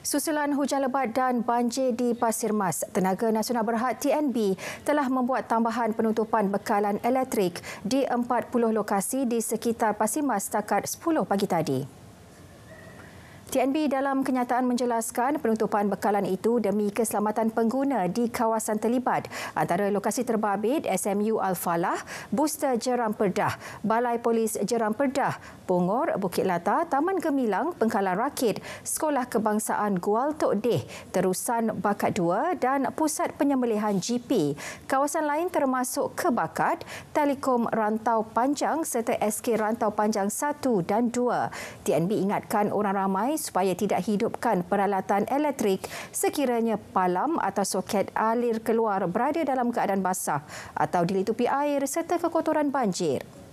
Susulan hujan lebat dan banjir di Pasir Mas, Tenaga Nasional Berhad TNB telah membuat tambahan penutupan bekalan elektrik di 40 lokasi di sekitar Pasir Mas setakat 10 pagi tadi. TNB dalam kenyataan menjelaskan penutupan bekalan itu demi keselamatan pengguna di kawasan terlibat antara lokasi terbabit SMU Al-Falah, Booster Jeram Perdah, Balai Polis Jeram Perdah, Bungor, Bukit Lata, Taman Gemilang, Pengkalan Rakit, Sekolah Kebangsaan Gual Tok Deh, Terusan Bakat 2 dan Pusat Penyembelihan GP. Kawasan lain termasuk Kebakat, Telekom Rantau Panjang serta SK Rantau Panjang 1 dan 2. TNB ingatkan orang ramai supaya tidak hidupkan peralatan elektrik sekiranya palam atau soket alir keluar berada dalam keadaan basah atau dilitupi air serta kekotoran banjir.